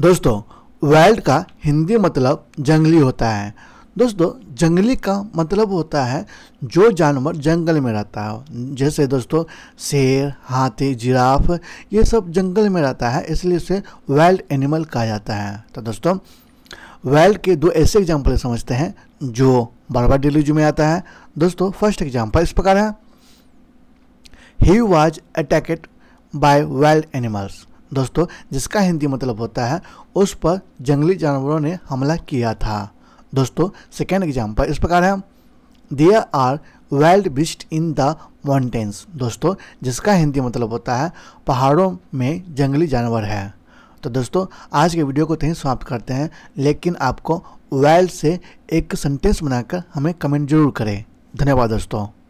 दोस्तों वाइल्ड का हिंदी मतलब जंगली होता है दोस्तों जंगली का मतलब होता है जो जानवर जंगल में रहता है जैसे दोस्तों शेर हाथी जिराफ ये सब जंगल में रहता है इसलिए उसे वाइल्ड एनिमल कहा जाता है तो दोस्तों वाइल्ड के दो ऐसे एग्जाम्पल समझते हैं जो बारबार डिलीज में आता है दोस्तों फर्स्ट एग्जाम्पल इस प्रकार है he was attacked by wild animals दोस्तों जिसका हिंदी मतलब होता है उस पर जंगली जानवरों ने हमला किया था दोस्तों सेकेंड एग्जाम्पल इस प्रकार है there are wild beast in the mountains दोस्तों जिसका हिंदी मतलब होता है पहाड़ों में जंगली जानवर है तो दोस्तों आज के वीडियो को यहीं तो समाप्त करते हैं लेकिन आपको वाइल्ड से एक सेंटेंस बनाकर हमें कमेंट जरूर करें धन्यवाद दोस्तों